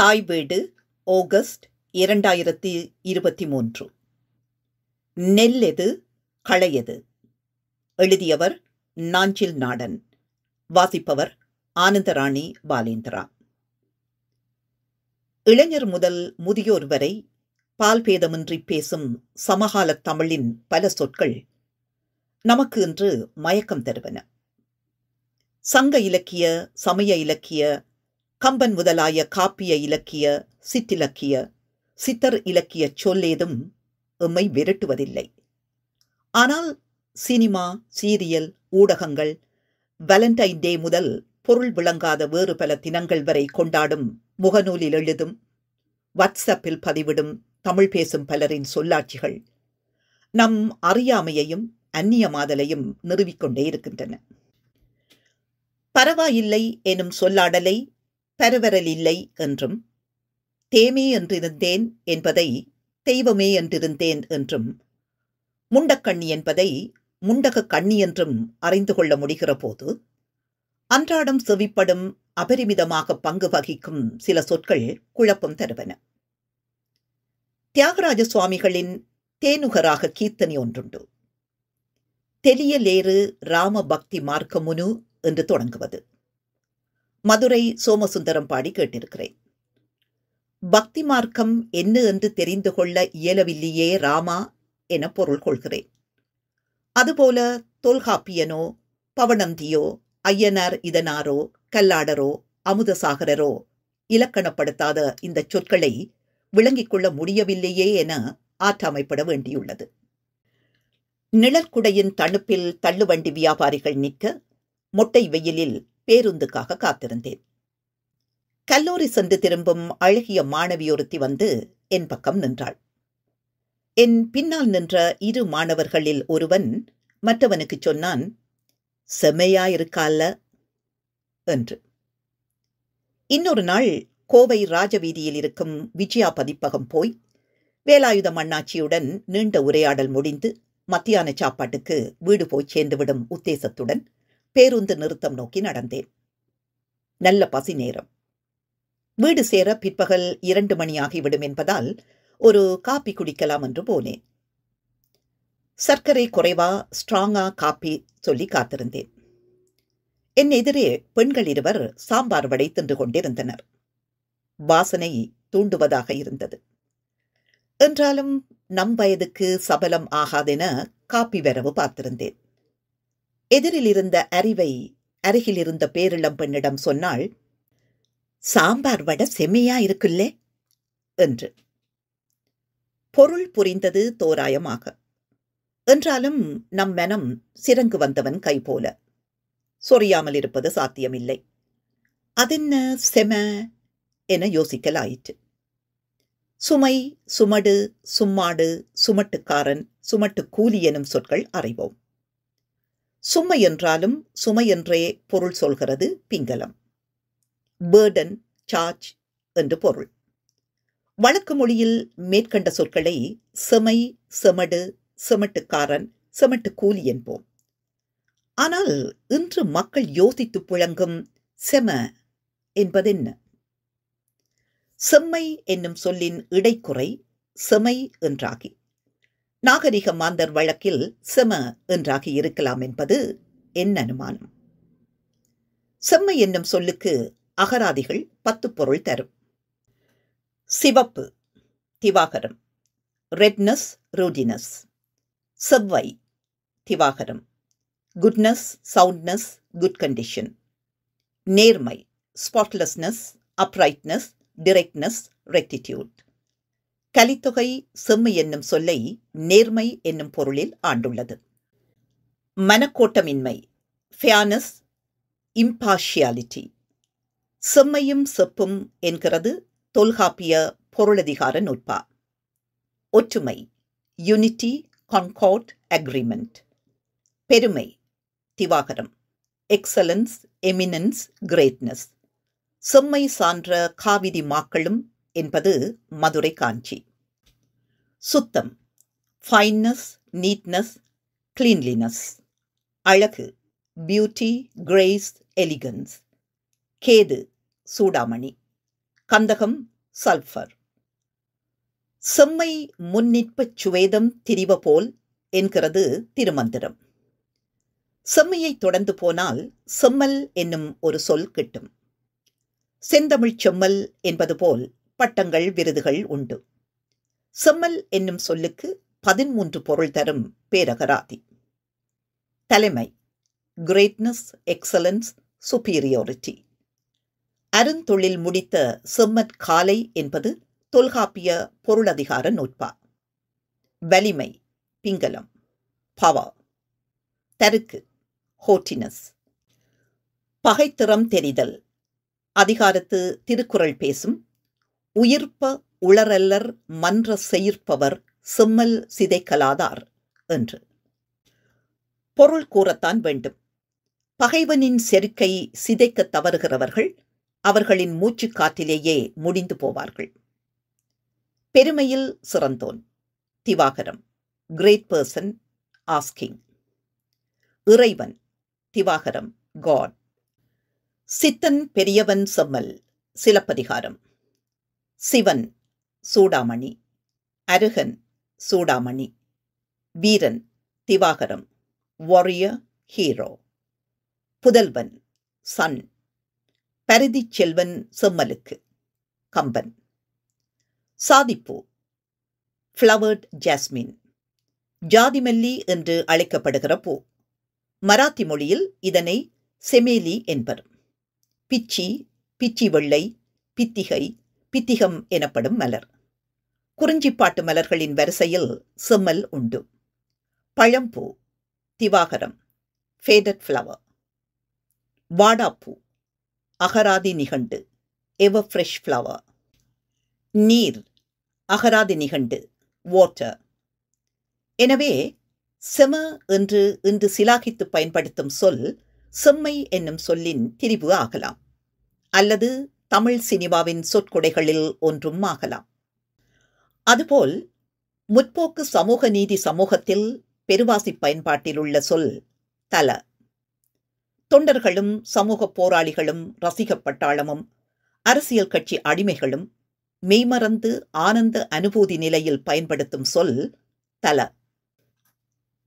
தாய் வீடு ஆகஸ்ட் இரண்டாயிரத்தி இருபத்தி மூன்று நெல் எது களையது எழுதியவர் நாஞ்சில் நாடன் வாசிப்பவர் ஆனந்தராணி பாலேந்திரா இளைஞர் முதல் முதியோர் வரை பால்பேதமின்றி பேசும் சமகால தமிழின் பல சொற்கள் நமக்கு இன்று மயக்கம் தருவன சங்க இலக்கிய சமய இலக்கிய கம்பன் முதலாய காப்பிய இலக்கிய சிற்றிலக்கிய சித்தர் இலக்கிய சொல்லேதும் எம்மை விரட்டுவதில்லை ஆனால் சினிமா சீரியல் ஊடகங்கள் வேலண்டைன் டே முதல் பொருள் விளங்காத வேறு பல தினங்கள் வரை கொண்டாடும் முகநூலில் எழுதும் வாட்ஸ்அப்பில் பதிவிடும் தமிழ் பேசும் பலரின் சொல்லாட்சிகள் நம் அறியாமையையும் அந்நியமாதலையும் நிறுவிக்கொண்டே இருக்கின்றன பரவாயில்லை எனும் சொல்லாடலை பரவரலில்லை என்றும் தேமே என்றிருந்தேன் என்பதை தெய்வமே என்றிருந்தேன் என்றும் முண்டக்கண்ணி என்பதை முண்டக கண்ணி என்றும் அறிந்து கொள்ள முடிகிற போது அன்றாடம் செவிப்படும் அபரிமிதமாக பங்கு வகிக்கும் சில சொற்கள் குழப்பம் தருவன தியாகராஜ சுவாமிகளின் தேனுகராக கீர்த்தனை ஒன்றுண்டு தெளியலேறு ராம பக்தி மார்க்கமுனு என்று தொடங்குவது மதுரை சோமசுந்தரம் பாடி கேட்டிருக்கிறேன் பக்தி மார்க்கம் என்ன என்று தெரிந்து கொள்ள இயலவில்லையே ராமா என பொருள் கொள்கிறேன் அதுபோல தொல்காப்பியனோ பவணந்தியோ ஐயனார் இதனாரோ கல்லாடரோ அமுதசாகரரோ இலக்கணப்படுத்தாத இந்த சொற்களை விளங்கிக் கொள்ள முடியவில்லையே என ஆற்றமைப்பட வேண்டியுள்ளது நிழற்குடையின் தணுப்பில் தள்ளுவண்டி வியாபாரிகள் நிற்க மொட்டை வெயிலில் பேருந்துக்காக காத்திருந்தேன் கல்லூரி சென்று திரும்பும் அழகிய மாணவியொருத்தி வந்து என் பக்கம் நின்றாள் என் பின்னால் நின்ற இரு மாணவர்களில் ஒருவன் மற்றவனுக்கு சொன்னான் செம்மையா இருக்கால என்று இன்னொரு நாள் கோவை ராஜவீதியில் இருக்கும் விஜயா பதிப்பகம் போய் வேலாயுதம் அண்ணாச்சியுடன் நீண்ட உரையாடல் முடிந்து மத்தியான சாப்பாட்டுக்கு வீடு போய் சேர்ந்துவிடும் உத்தேசத்துடன் பேருந்து நிறுத்தம் நோக்கி நடந்தேன் நல்ல பசி நேரம் வீடு சேர பிற்பகல் இரண்டு மணியாகிவிடும் என்பதால் ஒரு காப்பி குடிக்கலாம் என்று போனேன் சர்க்கரை குறைவா ஸ்ட்ராங்கா காப்பி சொல்லி காத்திருந்தேன் என் எதிரே பெண்கள் இருவர் சாம்பார் வடை தின்று கொண்டிருந்தனர் வாசனை தூண்டுவதாக இருந்தது என்றாலும் நம் வயதுக்கு சபலம் ஆகாதென காப்பி வரவு பார்த்திருந்தேன் எதிரிலிருந்த அறிவை அருகிலிருந்த பேரிளம் பெண்ணிடம் சொன்னாள் சாம்பார் வடை செம்மையா இருக்குல்லே என்று பொருள் புரிந்தது தோராயமாக என்றாலும் நம் மனம் சிறங்கு வந்தவன் கை போல சொறியாமல் இருப்பது சாத்தியமில்லை அதென்ன செம என யோசிக்கலாயிற்று சுமை சுமடு சும்மாடு சுமட்டுக்காரன் சுமட்டு கூலி எனும் சொற்கள் அறைவோம் சுமை என்றாலும் சுமை என்றே பொருள் சொல்கிறது பிங்களம் பேர்டன் சார்ஜ் என்று பொருள் வழக்கு மொழியில் மேற்கண்ட சொற்களை செமை செமடு செமட்டுக்காரன் செமட்டு கூலி என்போம் ஆனால் இன்று மக்கள் யோசித்து புழங்கும் செம என்பதென்ன செம்மை என்னும் சொல்லின் இடைக்குறை செமை என்றாகி நாகரிக மாந்தர் வழக்கில் செம என்றாகி இருக்கலாம் என்பது என் அனுமானம் செம்மை என்னும் சொல்லுக்கு அகராதிகள் பத்து பொருள் தரும் சிவப்பு திவாகரம் ரெட்னஸ் ரூடினஸ் செவ்வை Divakaram goodness soundness good condition நேர்மை ஸ்பாட்லெஸ்னஸ் அப்ரைட்னஸ் டிரெக்ட்னஸ் ரெக்டிடியூட் கலித்தொகை செம்மை என்னும் சொல்லை நேர்மை என்னும் பொருளில் ஆண்டுள்ளது மனக்கோட்டமின்மை ஃபியானஸ் இம்பார்ஷியாலிட்டி செம்மையும் செப்பும் என்கிறது தொல்காப்பிய பொருளதிகார நுட்பா ஒற்றுமை யூனிட்டி கான்கார்ட் அக்ரிமெண்ட் பெருமை திவாகரம் எக்ஸலன்ஸ் எமினன்ஸ் கிரேட்னஸ் செம்மை சான்ற காவிதி மாக்களும் என்பது மதுரை காஞ்சி சுத்தம் ஃபைன்னஸ் நீட்னஸ் கிளீன்லினஸ் அழகு பியூட்டி கிரேஸ் எலிகன்ஸ் கேது சூடாமணி கந்தகம் சல்ஃபர் செம்மை முன்னிற்பச் சுவேதம் திரிவபோல் என்கிறது திருமந்திரம் செம்மையை தொடர்ந்து போனால் செம்மல் என்னும் ஒரு சொல் கிட்டும் செந்தமிழ் செம்மல் என்பது போல் பட்டங்கள் விருதுகள் உண்டு செம்மல் என்னும் சொல்லுக்கு பதிமூன்று பொருள் தரும் பேரகராதி தலைமை கிரேட்னஸ் எக்ஸலன்ஸ் சுப்பீரியோரிட்டி அருந்தொழில் முடித்த செம்மற் காலை என்பது தொல்காப்பிய பொருளதிகார நூற்பா வலிமை பிங்களம் பவா தருக்கு ஹோட்டினஸ் பகைத்திறம் தெரிதல் அதிகாரத்து திருக்குறள் பேசும் உயிர்ப்ப உளரல்லர் மன்ற செயிர்ப்பவர் செம்மல் சிதைக்கலாதார் என்று பொருள் கூறத்தான் வேண்டும் பகைவனின் செருக்கை சிதைக்க தவறுகிறவர்கள் அவர்களின் மூச்சு காத்திலேயே முடிந்து போவார்கள் பெருமையில் சிறந்தோன் திவாகரம் கிரேட் பர்சன் ஆஸ்கிங் இறைவன் திவாகரம் காட் சித்தன் பெரியவன் செம்மல் சிலப்பதிகாரம் சிவன் சூடாமணி அருகன் சூடாமணி வீரன் திவாகரம் வாரியர் ஹீரோ புதல்வன் சன் பரிதி செல்வன் செம்மலுக்கு கம்பன் சாதிப்பூ ஃப்ளவர்ட் ஜாஸ்மின் ஜாதிமல்லி என்று அழைக்கப்படுகிற பூ மராத்தி மொழியில் இதனை செமேலி என்பர் பிச்சி பிச்சி வெள்ளை பித்திகை பித்திகம் எனப்படும் மலர் குறிஞ்சிப்பாட்டு மலர்களின் வரிசையில் செம்மல் உண்டு பழம்பூ திவாகரம் ஃபேடட் ஃப்ளவர் வாடாப்பூ அகராதி நிகண்டு எவர் ஃப்ரெஷ் ஃப்ளவர் நீர் அகராதி நிகண்டு வாட்டர் எனவே செம என்று இன்று சிலாகித்து பயன்படுத்தும் சொல் செம்மை என்னும் சொல்லின் திரிவு ஆகலாம் அல்லது தமிழ் சினிமாவின் சொற்கொடைகளில் ஒன்றும் ஆகலாம் அதுபோல் முற்போக்கு சமூக நீதி சமூகத்தில் பெருவாசி பயன்பாட்டில் உள்ள சொல் தல தொண்டர்களும் சமூக போராளிகளும் ரசிக பட்டாளமும் அரசியல் கட்சி அடிமைகளும் மெய்மறந்து ஆனந்த அனுபூதி நிலையில் பயன்படுத்தும் சொல் தல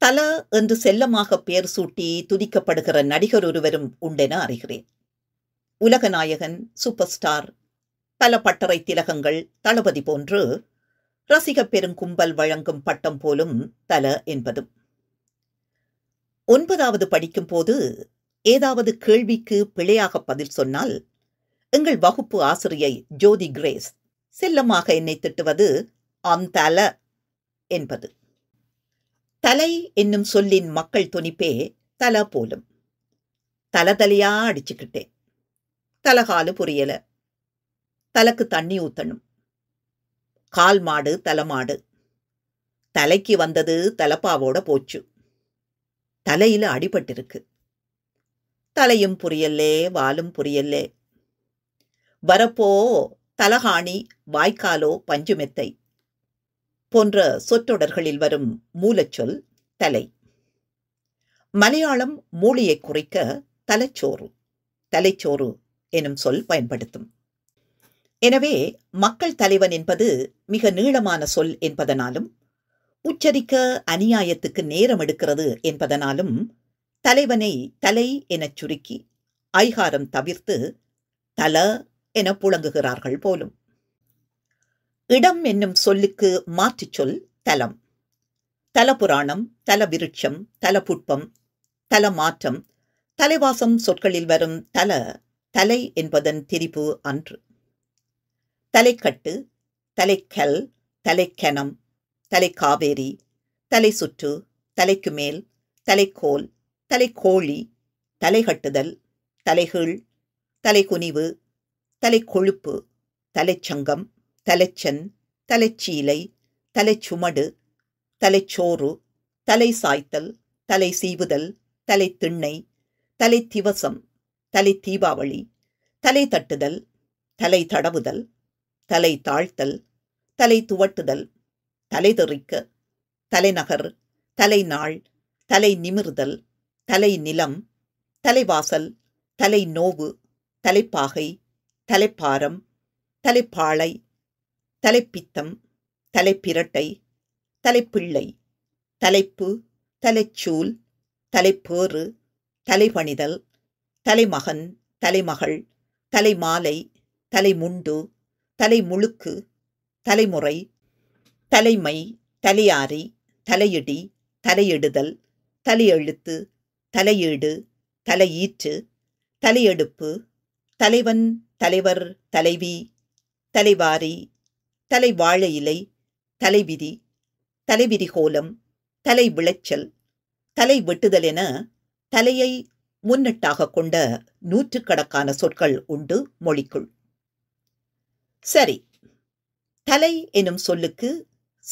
தல என்று செல்லமாக பேர் சூட்டி துதிக்கப்படுகிற நடிகர் ஒருவரும் உண்டென அறிகிறேன் உலகநாயகன் சூப்பர் ஸ்டார் பல பட்டறை திலகங்கள் தளபதி போன்று ரசிகப் பெருங்கும்பல் வழங்கும் பட்டம் போலும் தல என்பதும் ஒன்பதாவது படிக்கும் போது ஏதாவது கேள்விக்கு பிழையாக பதில் சொன்னால் எங்கள் வகுப்பு ஆசிரியை ஜோதி கிரேஸ் செல்லமாக என்னை திட்டுவது ஆம் தல என்பது தலை என்னும் சொல்லின் மக்கள் துணிப்பே தல போலும் தலதலையா அடிச்சுக்கிட்டேன் தலகாலு புரியல தலைக்கு தண்ணி ஊற்றணும் கால் மாடு தலைமாடு தலைக்கு வந்தது தலப்பாவோட போச்சு தலையில் அடிபட்டிருக்கு தலையும் புரியல்லே வாலும் புரியல்லே வரப்போ தலகாணி வாய்க்காலோ பஞ்சுமெத்தை போன்ற சொற்றொடர்களில் வரும் மூலச்சொல் தலை மலையாளம் மூலியை குறிக்க தலைச்சோறு தலைச்சோறு எனும் சொல் பயன்படுத்தும் எனவே மக்கள் தலைவன் என்பது மிக நீளமான சொல் என்பதனாலும் உச்சரிக்க அநியாயத்துக்கு நேரம் எடுக்கிறது என்பதனாலும் தலைவனை தலை எனச் சுருக்கி ஐகாரம் தவிர்த்து தல என புழங்குகிறார்கள் போலும் இடம் என்னும் சொல்லுக்கு மாற்றுச் சொல் தலம் தலபுராணம் தலவிருட்சம் தலபுட்பம் தலமாற்றம் தலைவாசம் சொற்களில் வரும் தல தலை என்பதன் திரிபு அன்று தலைக்கட்டு தலைக்கல் தலைக்கணம் தலைக்காவேரி தலை சுற்று தலைக்கு மேல் தலைக்கோல் தலைக்கோழி தலைகட்டுதல் தலைகீழ் தலைகுனிவு தலைக்கொழுப்பு தலைச்சங்கம் தலைச்சன் தலைச்சீலை தலைச்சுமடு தலைச்சோறு தலை சாய்த்தல் தலை சீவுதல் தலை திண்ணை தலை திவசம் தலை தீபாவளி தலை தட்டுதல் தலை தடவுதல் தலை தாழ்த்தல் தலை துவட்டுதல் தலை தெறிக்க தலைநகர் தலைநாள் தலை நிமிர்தல் தலை நிலம் தலைவாசல் தலை நோவு தலைப்பாகை தலைப்பாரம் தலைப்பாளை தலைப்பித்தம் தலைப்பிரட்டை தலைப்பிள்ளை தலைப்பு தலைச்சூல் தலைப்பேறு தலைபணிதல் தலைமகன் தலைமகள் தலைமாலை தலைமுண்டு தலைமுழுக்கு தலைமுறை தலைமை தலையாரி தலையிடி தலையிடுதல் தலையெழுத்து தலையீடு தலையீற்று தலையெடுப்பு தலைவன் தலைவர் தலைவி தலைவாரி தலைவாழ இலை தலைவிதி தலைவிரிகோலம் தலை விளைச்சல் தலை வெட்டுதல் என தலையை முன்னட்டாக கொண்ட நூற்றுக்கணக்கான சொற்கள் உண்டு மொழிக்குள் சரி தலை எனும் சொல்லுக்கு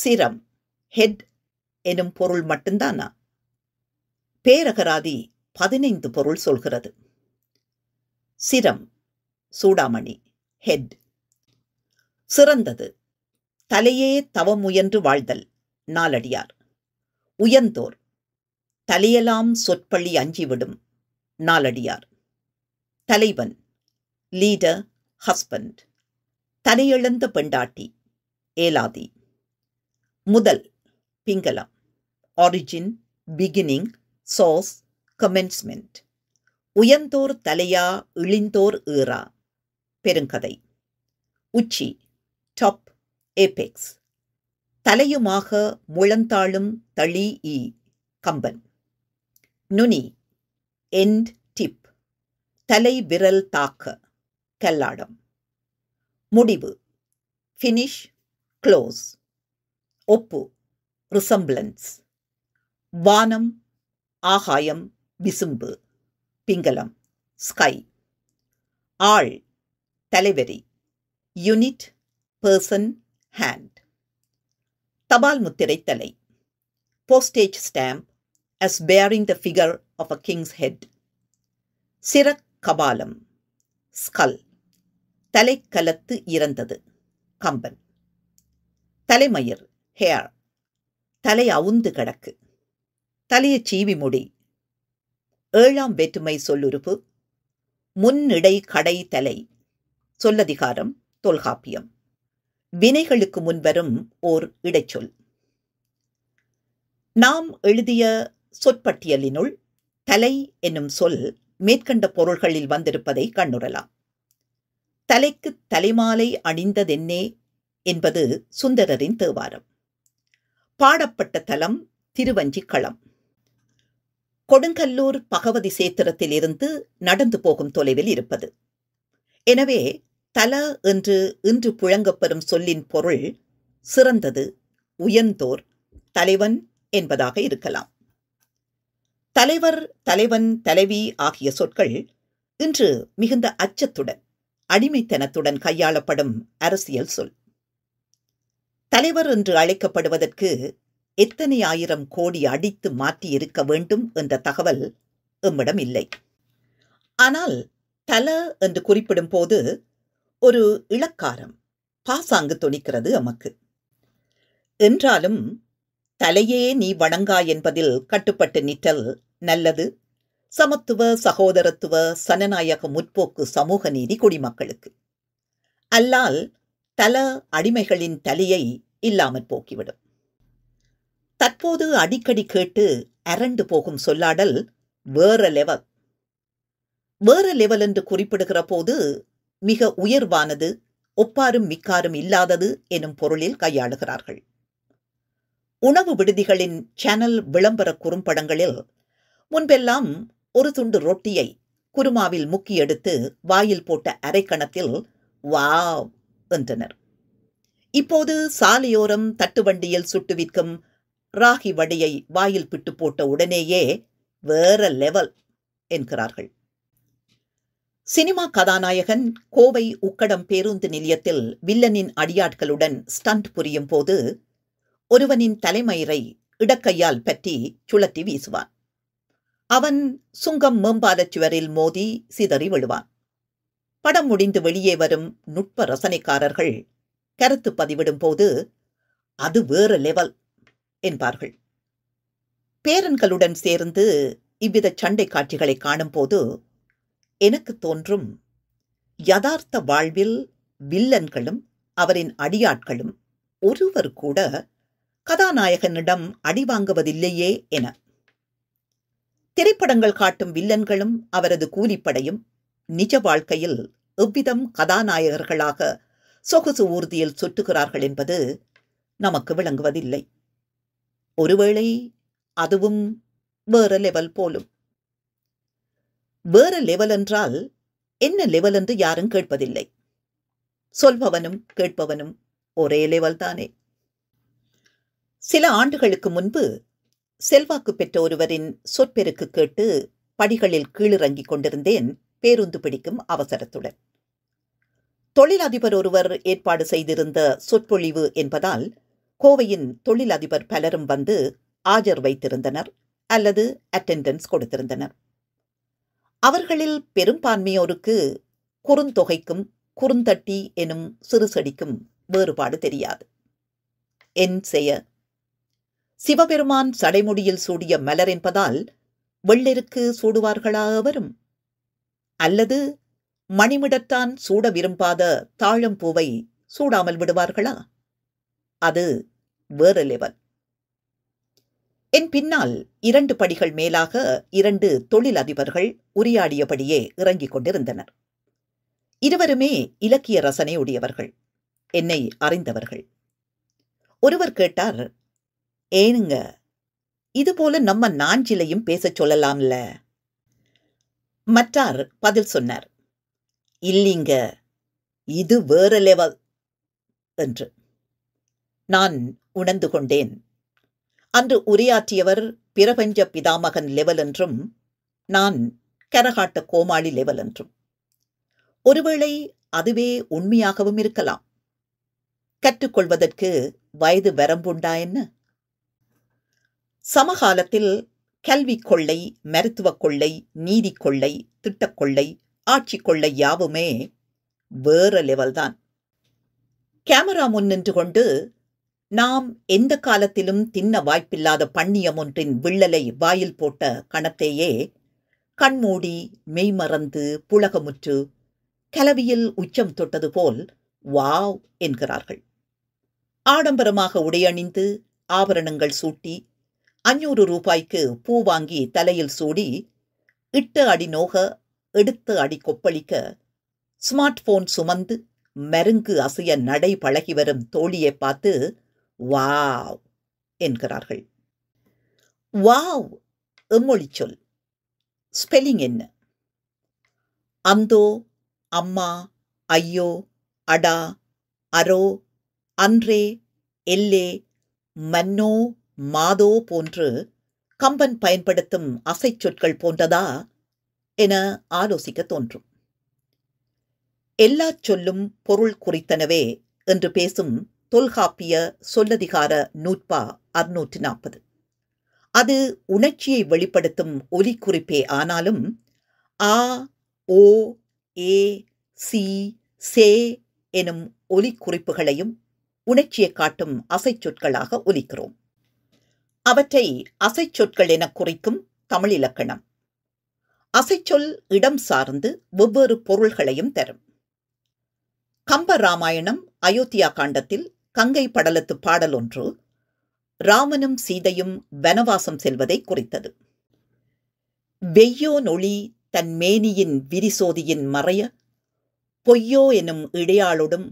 சிரம் ஹெட் எனும் பொருள் மட்டும்தானா பேரகராதி பதினைந்து பொருள் சொல்கிறது சிரம் சூடாமணி ஹெட் சிறந்தது தலையே தவமுயன்று வாழ்தல் நாலடியார் உயர்ந்தோர் தலையெல்லாம் சொற்பள்ளி அஞ்சிவிடும் நாலடியார் தலைவன் லீடர் ஹஸ்பண்ட் தலையிழந்த பெண்டாட்டி ஏலாதி முதல் Pingalam origin beginning source commencement உயர்ந்தோர் தலையா இழிந்தோர் ஈரா பெருங்கதை உச்சி டாப் ஏபெக்ஸ் தலையுமாக முழந்தாளும் தளி ஈ கம்பன் நுனி எண்ட் டிப் தலை விரல் தாக்க கல்லாடம் முடிவு ஃபினிஷ் க்ளோஸ் ஒப்பு ரிசம்பிளன்ஸ் வானம் ஆகாயம் விசும்பு பிங்களம் ஸ்கை ஆள் தலைவரி யூனிட் பர்சன் ஹேண்ட் தபால் முத்திரை தலை postage stamp as bearing the figure of a king's head. சிரக்கபாலம் ஸ்கல் தலை கலத்து இறந்தது கம்பன் தலைமயிர் ஹேர் தலை அவுந்து கிடக்கு தலையை சீவி முடி ஏழாம் வேற்றுமை சொல்லுறுப்பு முன்னிடை கடை தலை சொல்லதிகாரம் தொல்காப்பியம் வினைகளுக்கு முன்வரும் ஓர் இடைச்சொல் நாம் எழுதிய சொற்பட்டியலினுள் தலை என்னும் சொல் மேற்கண்ட பொருள்களில் வந்திருப்பதை கண்ணுறலாம் தலைக்கு தலைமாலை அணிந்ததென்னே என்பது சுந்தரரின் தேவாரம் பாடப்பட்ட தலம் திருவஞ்சிக்களம் கொடுங்கல்லூர் பகவதி சேத்திரத்தில் இருந்து நடந்து போகும் தொலைவில் இருப்பது எனவே தல என்று இன்று புழங்கப்பெறும் சொல்லின் பொருள் சிறந்தது உயர்ந்தோர் தலைவன் என்பதாக இருக்கலாம் தலைவர் தலைவன் தலைவி ஆகிய சொற்கள் இன்று மிகுந்த அச்சத்துடன் அடிமைத்தனத்துடன் கையாளப்படும் அரசியல் சொல் தலைவர் என்று அழைக்கப்படுவதற்கு எத்தனை ஆயிரம் கோடி அடித்து மாற்றி இருக்க வேண்டும் என்ற தகவல் எம்மிடம் இல்லை ஆனால் தல என்று குறிப்பிடும் போது ஒரு இளக்காரம் பாசாங்கு துணிக்கிறது எமக்கு என்றாலும் தலையே நீ வணங்கா என்பதில் கட்டுப்பட்டு நிற்றல் நல்லது சமத்துவ சகோதரத்துவ சனநாயக முற்போக்கு சமூக நீதி குடிமக்களுக்கு அல்லால் தல அடிமைகளின் தலையை இல்லாமற் போக்கிவிடும் தற்போது அடிக்கடி கேட்டு அரண்டு போகும் சொல்லாடல் வேற லெவல் வேற லெவல் என்று குறிப்பிடுகிற போது மிக உயர்வானது ஒப்பாரும் மிக்காரும் இல்லாதது எனும் பொருளில் கையாளுகிறார்கள் உணவு விடுதிகளின் சேனல் விளம்பர குறும்படங்களில் முன்பெல்லாம் ஒரு துண்டு ரொட்டியை குருமாவில் முக்கி எடுத்து வாயில் போட்ட அரைக்கணத்தில் வாவ் என்றனர் இப்போது சாலையோரம் தட்டுவண்டியில் சுட்டு விற்கும் ராகி வடையை வாயில் பிட்டு போட்ட உடனேயே வேற லெவல் என்கிறார்கள் சினிமா கதாநாயகன் கோவை உக்கடம் பேருந்து நிலையத்தில் வில்லனின் அடியாட்களுடன் ஸ்டண்ட் புரியும் போது ஒருவனின் தலைமயிரை இடக்கையால் பற்றி சுழத்தி வீசுவான் அவன் சுங்கம் மேம்பாலச் சுவரில் மோதி சிதறி விழுவான் படம் முடிந்து வெளியே வரும் நுட்ப ரசனைக்காரர்கள் கருத்து பதிவிடும் போது அது வேறு லெவல் என்பார்கள் பேரன்களுடன் சேர்ந்து இவ்வித சண்டை காட்சிகளை காணும்போது எனக்கு தோன்றும் யதார்த்த வாழ்வில் வில்லன்களும் அவரின் அடியாட்களும் ஒருவர் கூட கதாநாயகனிடம் அடிவாங்குவதில்லையே என திரைப்படங்கள் காட்டும் வில்லன்களும் அவரது கூலிப்படையும் நிஜ வாழ்க்கையில் எவ்விதம் கதாநாயகர்களாக சொகுசு ஊர்தியில் சுற்றுகிறார்கள் என்பது நமக்கு விளங்குவதில்லை ஒருவேளை அதுவும் வேற லெவல் போலும் வேற லெவல் என்றால் என்ன லெவல் என்று யாரும் கேட்பதில்லை சொல்பவனும் கேட்பவனும் ஒரே லெவல் தானே சில ஆண்டுகளுக்கு முன்பு செல்வாக்கு பெற்ற ஒருவரின் சொற்பெருக்கு கேட்டு படிகளில் கீழிறங்கிக் கொண்டிருந்தேன் பேருந்து பிடிக்கும் அவசரத்துடன் தொழிலதிபர் ஒருவர் ஏற்பாடு செய்திருந்த சொற்பொழிவு என்பதால் கோவையின் தொழிலதிபர் பலரும் வந்து ஆஜர் வைத்திருந்தனர் அல்லது அட்டெண்டன்ஸ் கொடுத்திருந்தனர் அவர்களில் பெரும்பான்மையோருக்கு குறுந்தொகைக்கும் குறுந்தட்டி எனும் சிறு செடிக்கும் வேறுபாடு தெரியாது என் செய்ய சிவபெருமான் சடைமுடியில் சூடிய மலர் என்பதால் வெள்ளெருக்கு சூடுவார்களா வரும் அல்லது மணிமிடத்தான் சூட விரும்பாத தாழம்பூவை சூடாமல் விடுவார்களா அது வேறு லெவல் என் பின்னால் இரண்டு படிகள் மேலாக இரண்டு தொழிலதிபர்கள் உரையாடியபடியே இறங்கிக் கொண்டிருந்தனர் இருவருமே இலக்கிய ரசனை உடையவர்கள் என்னை அறிந்தவர்கள் ஒருவர் கேட்டார் ஏனுங்க இதுபோல நம்ம நாஞ்சிலையும் பேசச் சொல்லலாம்ல மற்றார் பதில் சொன்னார் இல்லைங்க இது வேற லெவல் என்று நான் உணர்ந்து கொண்டேன் அன்று உரையாற்றியவர் பிரபஞ்ச பிதாமகன் லெவல் என்றும் நான் கரகாட்ட கோமாளி லெவல் என்றும் ஒருவேளை அதுவே உண்மையாகவும் இருக்கலாம் கற்றுக்கொள்வதற்கு வயது வரம்புண்டா என்ன சமகாலத்தில் கல்வி கொள்ளை மருத்துவ கொள்ளை நீதி கொள்ளை கொள்ளை ஆட்சி கொள்ளை யாவுமே வேற லெவல்தான் கேமரா முன் நின்று கொண்டு நாம் எந்த காலத்திலும் தின்ன வாய்ப்பில்லாத பண்ணியம் ஒன்றின் விள்ளலை வாயில் போட்ட கணத்தையே கண்மூடி மெய்மறந்து புலகமுற்று கலவியில் உச்சம் தொட்டது போல் வாவ் என்கிறார்கள் ஆடம்பரமாக உடையணிந்து ஆபரணங்கள் சூட்டி அஞ்சூறு ரூபாய்க்கு பூ வாங்கி தலையில் சூடி இட்டு அடி நோக எடுத்து அடி கொப்பளிக்க ஸ்மார்ட் போன் சுமந்து மெருங்கு அசைய நடை பழகி வரும் தோழியை பார்த்து வாவ் என்கிறார்கள் வாவ் எம்மொழி சொல் ஸ்பெல்லிங் என்ன அந்தோ அம்மா ஐயோ அடா அரோ அன்றே எல்லே மன்னோ மாதோ போன்று கம்பன் பயன்படுத்தும் அசை சொற்கள் போன்றதா என ஆலோசிக்க தோன்றும் எல்லா சொல்லும் பொருள் குறித்தனவே என்று பேசும் தொல்காப்பிய சொல்லதிகார நூற்பா அறுநூற்று நாற்பது அது உணர்ச்சியை வெளிப்படுத்தும் ஒலி குறிப்பே ஆனாலும் ஆ ஓ ஏ சி சே எனும் ஒலி குறிப்புகளையும் உணர்ச்சியை காட்டும் அசைச்சொற்களாக ஒலிக்கிறோம் அவற்றை அசைச்சொற்கள் என குறிக்கும் தமிழ் இலக்கணம் அசைச்சொல் இடம் சார்ந்து வெவ்வேறு பொருள்களையும் தரும் கம்ப ராமாயணம் அயோத்தியா காண்டத்தில் கங்கை படலத்து பாடல் ஒன்று ராமனும் சீதையும் வனவாசம் செல்வதை குறித்தது வெய்யோ நொளி தன் மேனியின் விரிசோதியின் மறைய பொய்யோ எனும் இடையாளோடும்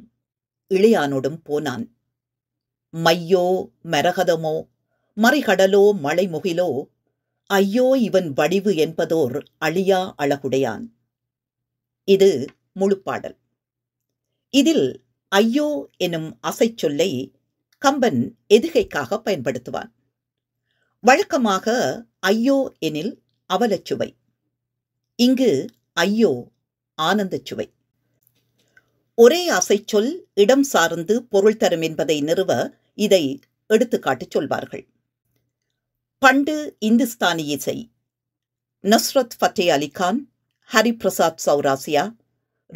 இளையானோடும் போனான் மையோ மரகதமோ மறைகடலோ மலைமுகிலோ ஐயோ இவன் வடிவு என்பதோர் அழியா அழகுடையான் இது முழுப்பாடல் இதில் ஐயோ எனும் அசைச்சொல்லை கம்பன் எதுகைக்காக பயன்படுத்துவான் வழக்கமாக ஐயோ எனில் அவலச்சுவை இங்கு ஐயோ ஆனந்தச்சுவை ஒரே அசைச்சொல் இடம் சார்ந்து பொருள் தரும் என்பதை நிறுவ இதை எடுத்துக்காட்டு சொல்வார்கள் பண்டு இந்துஸ்தானி இசை நஸ்ரத் ஃபத்தே அலிகான் ஹரிபிரசாத் சௌராசியா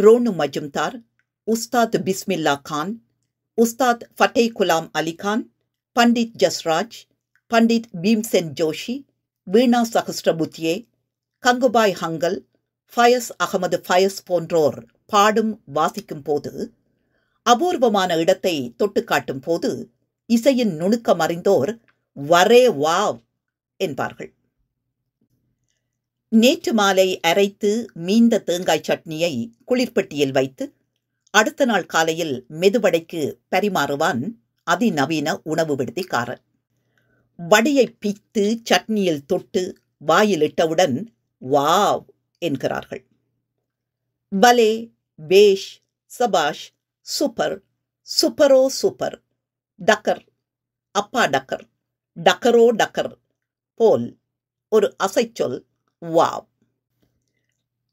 ரோனு மஜும்தார் உஸ்தாத் பிஸ்மில்லா கான் உஸ்தாத் ஃபட்டே குலாம் அலிகான் பண்டித் ஜஸ்ராஜ் பண்டித் பீம்சென் ஜோஷி வீணா சஹஸ்ரபுத்தியே கங்குபாய் ஹங்கல் ஃபயஸ் அகமது ஃபயஸ் போன்றோர் பாடும் வாசிக்கும் போது அபூர்வமான இடத்தை தொட்டு காட்டும் போது இசையின் நுணுக்கம் அறிந்தோர் வரே வாவ் என்பார்கள் நேற்று மாலை அரைத்து மீந்த தேங்காய் சட்னியை குளிர்பெட்டியில் வைத்து அடுத்த நாள் காலையில் மெதுவடைக்கு பரிமாறுவான் அதிநவீன உணவு விடுதிக்காரன் வடையை பித்து சட்னியில் தொட்டு வாயிலிட்டவுடன் வாவ் என்கிறார்கள் பலே பேஷ் சபாஷ் சூப்பர் சூப்பரோ சூப்பர் டக்கர் அப்பா டக்கர் டக்கரோ டக்கர் போல் ஒரு அசைச்சொல் வாவ்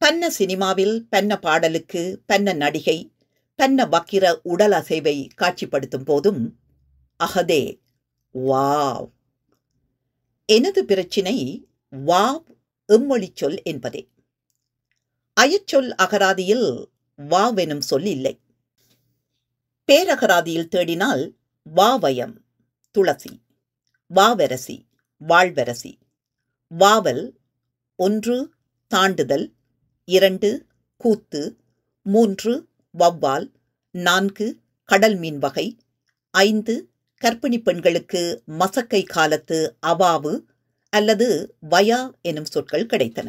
பன்ன சினிமாவில் பன்ன பாடலுக்கு பன்ன நடிகை பன்ன வக்கிர உடல் அசைவை காட்சிப்படுத்தும் போதும் அகதே வாவ் எனது பிரச்சினை வாவ் எம்மொழி சொல் என்பதே அயச்சொல் அகராதியில் வாவ் எனும் சொல் இல்லை பேரகராதியில் தேடினால் வாவயம் துளசி வாவரசி வாழ்வரசி வாவல் ஒன்று தாண்டுதல் இரண்டு கூத்து மூன்று வவ்வால் நான்கு கடல் மீன் வகை ஐந்து கற்பிணி பெண்களுக்கு மசக்கை காலத்து அவாவு அல்லது வயா எனும் சொற்கள் கிடைத்தன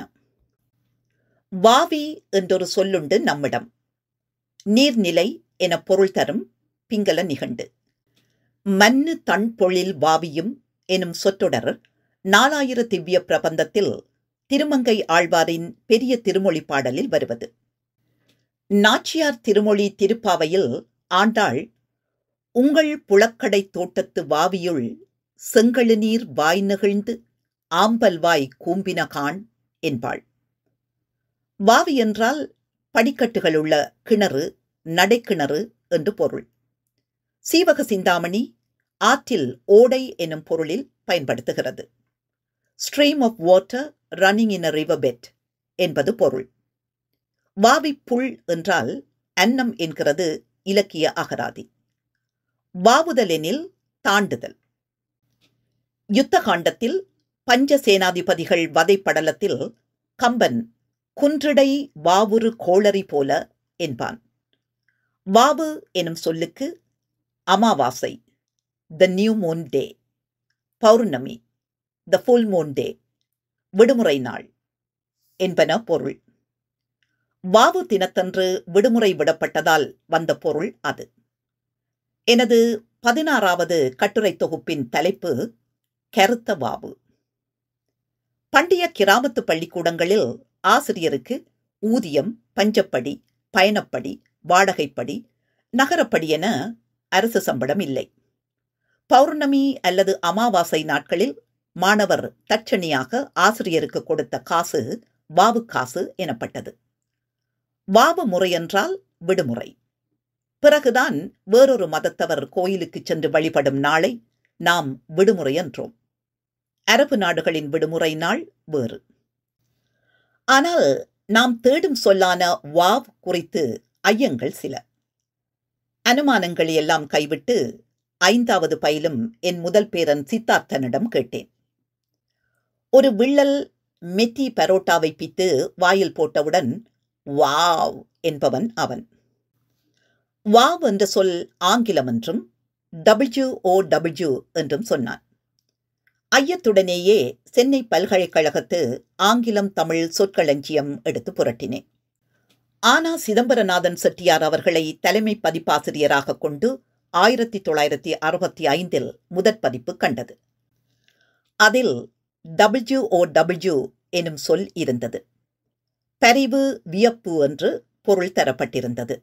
வாவி என்றொரு சொல்லுண்டு நம்மிடம் நீர்நிலை என பொருள் தரும் பிங்கல நிகண்டு மன்னு பொழில் வாவியும் எனும் சொற்றொடர் நாலாயிர திவ்ய பிரபந்தத்தில் திருமங்கை ஆழ்வாரின் பெரிய திருமொழி பாடலில் வருவது நாச்சியார் திருமொழி திருப்பாவையில் ஆண்டாள் உங்கள் புலக்கடை தோட்டத்து வாவியுள் செங்கழு நீர் வாய் நெகிழ்ந்து ஆம்பல்வாய் கூம்பினகான் என்பாள் வாவி என்றால் படிக்கட்டுகளுள்ள கிணறு நடைக்கிணறு என்று பொருள் சீவக சிந்தாமணி ஆற்றில் ஓடை எனும் பொருளில் பயன்படுத்துகிறது stream of water running in a river bed என்பது பொருள் வாவி புல் என்றால் அன்னம் என்கிறது இலக்கிய அகராதி வாவுதலெனில் தாண்டுதல் யுத்த காண்டத்தில் பஞ்ச சேனாதிபதிகள் வதைப்படலத்தில் கம்பன் குன்றிடை வாவுரு கோளரி போல என்பான் வாவு எனும் சொல்லுக்கு அமாவாசை த நியூ மூன் டே பௌர்ணமி த ஃபுல் மூன் டே விடுமுறை நாள் என்பன பொருள் வாவு தினத்தன்று விடுமுறை விடப்பட்டதால் வந்த பொருள் அது எனது பதினாறாவது கட்டுரை தொகுப்பின் தலைப்பு கருத்த வாவு பண்டைய கிராமத்து பள்ளிக்கூடங்களில் ஆசிரியருக்கு ஊதியம் பஞ்சப்படி பயணப்படி வாடகைப்படி நகரப்படி என அரசு சம்பளம் இல்லை பௌர்ணமி அல்லது அமாவாசை நாட்களில் மாணவர் தட்சணியாக ஆசிரியருக்கு கொடுத்த காசு வாவு காசு எனப்பட்டது வாவு முறையென்றால் விடுமுறை பிறகுதான் வேறொரு மதத்தவர் கோயிலுக்கு சென்று வழிபடும் நாளை நாம் விடுமுறை என்றோம் அரபு நாடுகளின் விடுமுறை நாள் வேறு ஆனால் நாம் தேடும் சொல்லான வாவ் குறித்து ஐயங்கள் சில அனுமானங்களை எல்லாம் கைவிட்டு ஐந்தாவது பயிலும் என் முதல் பேரன் சித்தார்த்தனிடம் கேட்டேன் ஒரு விள்ளல் மெத்தி பரோட்டாவை பித்து வாயில் போட்டவுடன் வாவ் என்பவன் அவன் வாவ் என்ற சொல் ஆங்கிலம் என்றும் டபிள்யூ ஓ டபிள்யூ என்றும் சொன்னான் ஐயத்துடனேயே சென்னை பல்கலைக்கழகத்து ஆங்கிலம் தமிழ் சொற்களஞ்சியம் எடுத்து புரட்டினேன் ஆனா சிதம்பரநாதன் செட்டியார் அவர்களை தலைமை பதிப்பாசிரியராக கொண்டு ஆயிரத்தி தொள்ளாயிரத்தி அறுபத்தி ஐந்தில் முதற் பதிப்பு கண்டது அதில் டபிள்யூ ஓ டபிள்யூ எனும் சொல் இருந்தது பரிவு வியப்பு என்று பொருள் தரப்பட்டிருந்தது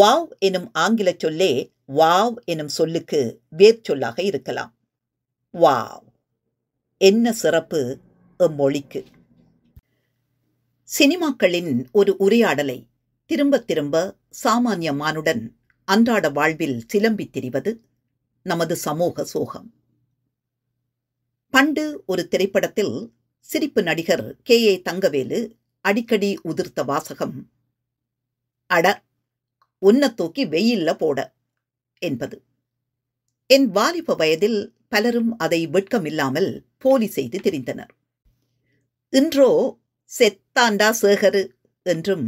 வாவ் எனும் ஆங்கில சொல்லே வாவ் எனும் சொல்லுக்கு வேர் சொல்லாக இருக்கலாம் வாவ் என்ன சிறப்பு எம்மொழிக்கு சினிமாக்களின் ஒரு உரையாடலை திரும்ப திரும்ப சாமானிய மானுடன் அன்றாட வாழ்வில் சிலம்பித் திரிவது நமது சமூக சோகம் பண்டு ஒரு திரைப்படத்தில் சிரிப்பு நடிகர் கே ஏ தங்கவேலு அடிக்கடி உதிர்த்த வாசகம் அட உன்ன தூக்கி வெயில்ல போட என்பது என் வாலிப வயதில் பலரும் அதை வெட்கமில்லாமல் போலி செய்து தெரிந்தனர் இன்றோ செத்தாண்டா சேகரு என்றும்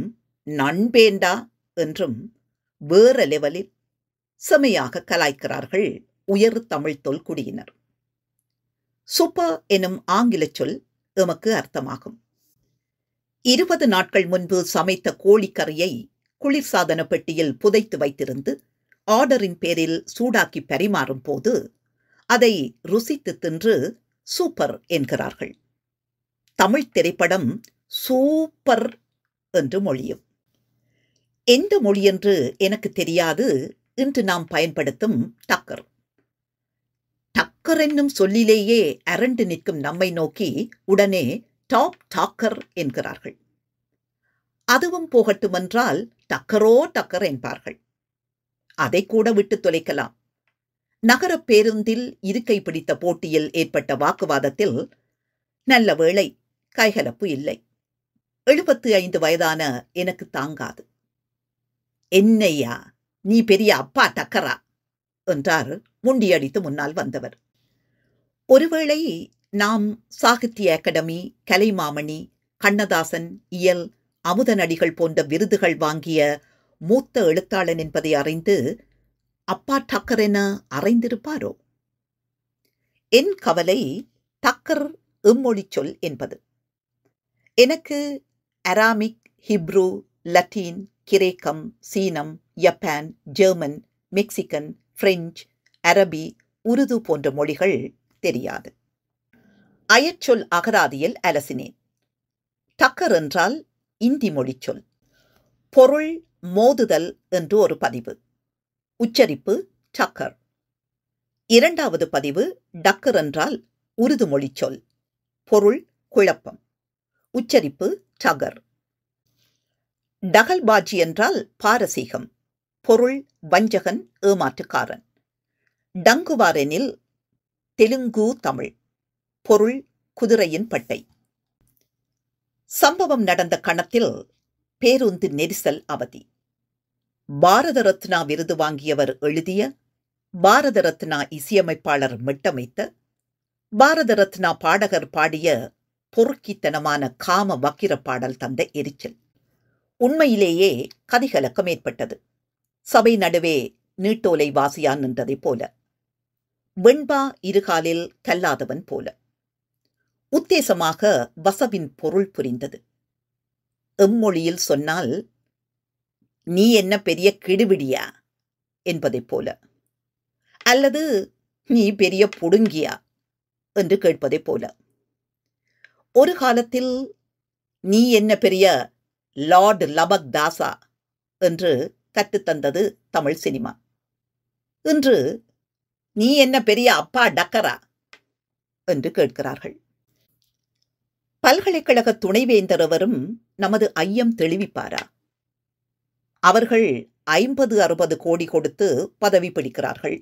நண்பேண்டா என்றும் வேற லெவலில் செமையாக கலாய்க்கிறார்கள் உயர் தமிழ் தொல்குடியினர் சூப்பர் எனும் ஆங்கில சொல் எமக்கு அர்த்தமாகும் இருபது நாட்கள் முன்பு சமைத்த கோழிக்கறியை குளிர்சாதன பெட்டியில் புதைத்து வைத்திருந்து ஆர்டரின் பேரில் சூடாக்கி பரிமாறும் போது அதை ருசித்து தின்று சூப்பர் என்கிறார்கள் தமிழ் திரைப்படம் சூப்பர் என்று மொழியும் எந்த மொழி என்று எனக்கு தெரியாது இன்று நாம் பயன்படுத்தும் டக்கர் டக்கர் என்னும் சொல்லிலேயே அரண்டு நிற்கும் நம்மை நோக்கி உடனே டாப் டாக்கர் என்கிறார்கள் அதுவும் போகட்டும் என்றால் டக்கரோ டக்கர் என்பார்கள் அதை கூட விட்டு தொலைக்கலாம் நகர பேருந்தில் இருக்கை பிடித்த போட்டியில் ஏற்பட்ட வாக்குவாதத்தில் நல்ல வேளை கைகலப்பு இல்லை எழுபத்து ஐந்து வயதான எனக்கு தாங்காது என்னையா நீ பெரிய அப்பா டக்கரா என்றார் முண்டியடித்து முன்னால் வந்தவர் ஒருவேளை நாம் சாகித்ய அகாடமி கலைமாமணி கண்ணதாசன் இயல் அமுதநடிகள் போன்ற விருதுகள் வாங்கிய மூத்த எழுத்தாளன் என்பதை அறிந்து அப்பா டக்கர் என அறைந்திருப்பாரோ என் கவலை டக்கர் இம்மொழி சொல் என்பது எனக்கு அராமிக் ஹிப்ரு லத்தீன் கிரேக்கம் சீனம் ஜப்பான் ஜெர்மன் மெக்சிகன் பிரெஞ்சு அரபி உருது போன்ற மொழிகள் தெரியாது அயற்சொல் அகராதியில் அலசினேன் டக்கர் என்றால் இந்தி மொழி சொல் பொருள் மோதுதல் என்று ஒரு பதிவு உச்சரிப்பு டக்கர் இரண்டாவது பதிவு டக்கர் என்றால் உருது மொழி சொல் பொருள் குழப்பம் உச்சரிப்பு டகர் டகல்பாஜி என்றால் பாரசீகம் பொருள் வஞ்சகன் ஏமாற்றுக்காரன் டங்குவாரெனில் தெலுங்கு தமிழ் பொருள் குதிரையின் பட்டை சம்பவம் நடந்த கணத்தில் பேருந்து நெரிசல் அவதி பாரத ரத்னா விருது வாங்கியவர் எழுதிய பாரத ரத்னா இசையமைப்பாளர் மிட்டமைத்த பாரத ரத்னா பாடகர் பாடிய பொறுக்கித்தனமான காம வக்கிர பாடல் தந்த எரிச்சல் உண்மையிலேயே கதிகலக்கம் ஏற்பட்டது சபை நடுவே நீட்டோலை வாசியான் நின்றதைப் போல வெண்பா இருகாலில் கல்லாதவன் போல உத்தேசமாக வசவின் பொருள் புரிந்தது எம்மொழியில் சொன்னால் நீ என்ன பெரிய கிடுவிடியா என்பதைப் போல அல்லது நீ பெரிய புடுங்கியா என்று கேட்பதைப் போல ஒரு காலத்தில் நீ என்ன பெரிய லார்டு லபக் தாசா என்று கற்றுத்தந்தது தமிழ் சினிமா இன்று நீ என்ன பெரிய அப்பா டக்கரா என்று கேட்கிறார்கள் பல்கலைக்கழக அவரும் நமது ஐயம் தெளிவிப்பாரா அவர்கள் ஐம்பது அறுபது கோடி கொடுத்து பதவி பிடிக்கிறார்கள்